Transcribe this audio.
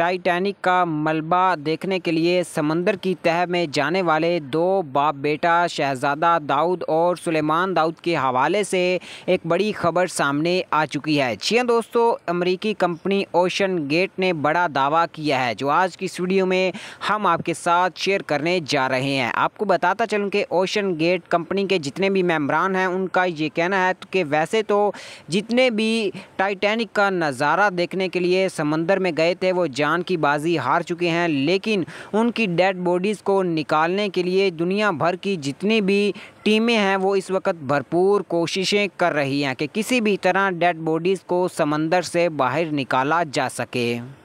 Titanic का मलबा देखने के लिए समंदर की तह में जाने वाले दो बाप बेटा शहजादा दाऊद और सुलेमान दाऊद के हवाले से एक बड़ी खबर सामने आ चुकी है जी दोस्तों अमेरिकी कंपनी ओशन गेट ने बड़ा दावा किया है जो आज की स्टूडियो में हम आपके साथ शेयर करने जा रहे हैं आपको बताता चलूँ कि ओशन गेट कंपनी के जितने भी मेम्बरान हैं उनका ये कहना है कि वैसे तो जितने भी टाइटैनिक का नज़ारा देखने के लिए समंदर में गए थे वो जान जान की बाजी हार चुके हैं लेकिन उनकी डेड बॉडीज़ को निकालने के लिए दुनिया भर की जितनी भी टीमें हैं वो इस वक्त भरपूर कोशिशें कर रही हैं कि किसी भी तरह डेड बॉडीज़ को समंदर से बाहर निकाला जा सके